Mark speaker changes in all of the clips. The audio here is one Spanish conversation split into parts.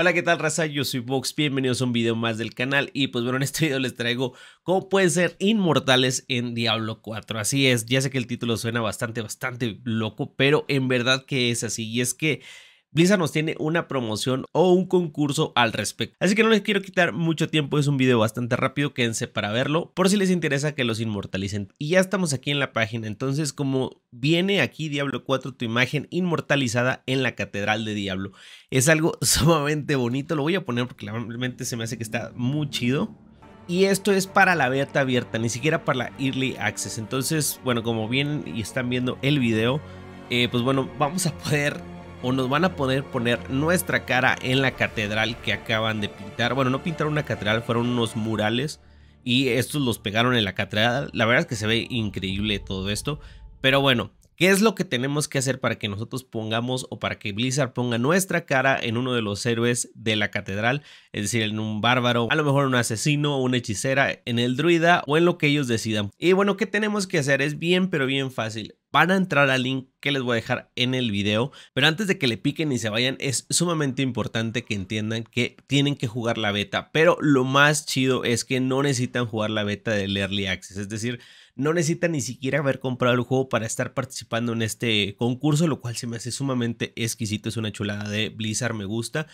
Speaker 1: Hola, ¿qué tal raza? Yo soy Vox, bienvenidos a un video más del canal y pues bueno, en este video les traigo cómo pueden ser inmortales en Diablo 4. Así es, ya sé que el título suena bastante, bastante loco, pero en verdad que es así y es que Blizzard nos tiene una promoción o un concurso al respecto. Así que no les quiero quitar mucho tiempo, es un video bastante rápido, quédense para verlo, por si les interesa que los inmortalicen. Y ya estamos aquí en la página, entonces como viene aquí Diablo 4 tu imagen inmortalizada en la Catedral de Diablo. Es algo sumamente bonito, lo voy a poner porque realmente se me hace que está muy chido. Y esto es para la beta abierta, ni siquiera para la Early Access. Entonces, bueno, como vienen y están viendo el video, eh, pues bueno, vamos a poder o nos van a poder poner nuestra cara en la catedral que acaban de pintar. Bueno, no pintaron una catedral, fueron unos murales y estos los pegaron en la catedral. La verdad es que se ve increíble todo esto. Pero bueno, ¿qué es lo que tenemos que hacer para que nosotros pongamos o para que Blizzard ponga nuestra cara en uno de los héroes de la catedral? Es decir, en un bárbaro, a lo mejor un asesino, o una hechicera, en el druida o en lo que ellos decidan. Y bueno, ¿qué tenemos que hacer? Es bien, pero bien fácil. Van a entrar al link que les voy a dejar en el video. Pero antes de que le piquen y se vayan, es sumamente importante que entiendan que tienen que jugar la beta. Pero lo más chido es que no necesitan jugar la beta del Early Access. Es decir, no necesitan ni siquiera haber comprado el juego para estar participando en este concurso, lo cual se me hace sumamente exquisito. Es una chulada de Blizzard, me gusta.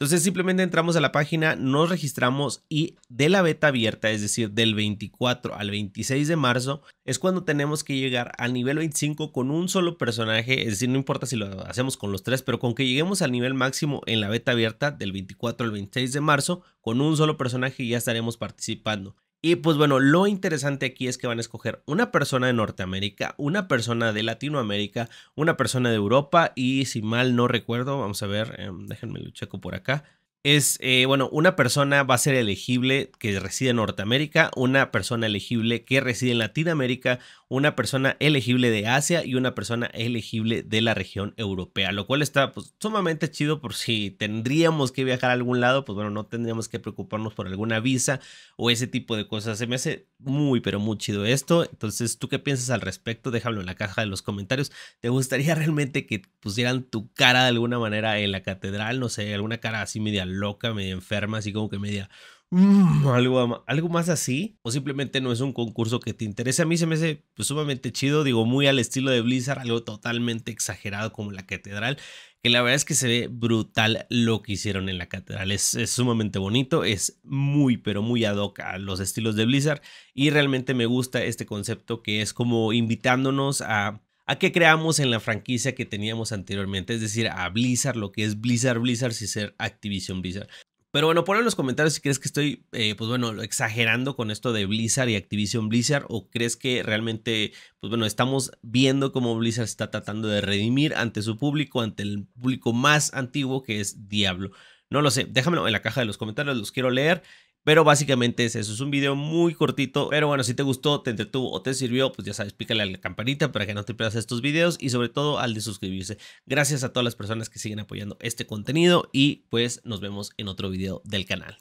Speaker 1: Entonces simplemente entramos a la página, nos registramos y de la beta abierta, es decir, del 24 al 26 de marzo, es cuando tenemos que llegar al nivel 25 con un solo personaje, es decir, no importa si lo hacemos con los tres, pero con que lleguemos al nivel máximo en la beta abierta del 24 al 26 de marzo, con un solo personaje ya estaremos participando. Y pues bueno, lo interesante aquí es que van a escoger una persona de Norteamérica, una persona de Latinoamérica, una persona de Europa y si mal no recuerdo, vamos a ver, em, déjenme lo checo por acá, es, eh, bueno, una persona va a ser elegible que reside en Norteamérica, una persona elegible que reside en Latinoamérica, una persona elegible de Asia y una persona elegible de la región europea, lo cual está pues, sumamente chido por si tendríamos que viajar a algún lado, pues bueno, no tendríamos que preocuparnos por alguna visa o ese tipo de cosas. Se me hace muy, pero muy chido esto. Entonces, ¿tú qué piensas al respecto? Déjalo en la caja de los comentarios. ¿Te gustaría realmente que pusieran tu cara de alguna manera en la catedral? No sé, alguna cara así media loca, media enferma, así como que media Mm, algo, algo más así, o simplemente no es un concurso que te interese. A mí se me hace pues, sumamente chido, digo, muy al estilo de Blizzard, algo totalmente exagerado como la catedral, que la verdad es que se ve brutal lo que hicieron en la catedral. Es, sumamente bonito, es muy, pero muy ad hoc a los estilos de Blizzard, y realmente me gusta este concepto que es como invitándonos a a que creamos en la franquicia que teníamos anteriormente, es decir, a Blizzard, lo que es Blizzard Blizzard si ser Activision Blizzard. Pero bueno, pon en los comentarios si crees que estoy, eh, pues bueno, exagerando con esto de Blizzard y Activision Blizzard o crees que realmente, pues bueno, estamos viendo cómo Blizzard está tratando de redimir ante su público, ante el público más antiguo que es Diablo. No lo sé, déjamelo en la caja de los comentarios, los quiero leer. Pero básicamente es eso, es un video muy cortito, pero bueno, si te gustó, te entretuvo o te sirvió, pues ya sabes, pícale a la campanita para que no te pierdas estos videos y sobre todo al de suscribirse. Gracias a todas las personas que siguen apoyando este contenido y pues nos vemos en otro video del canal.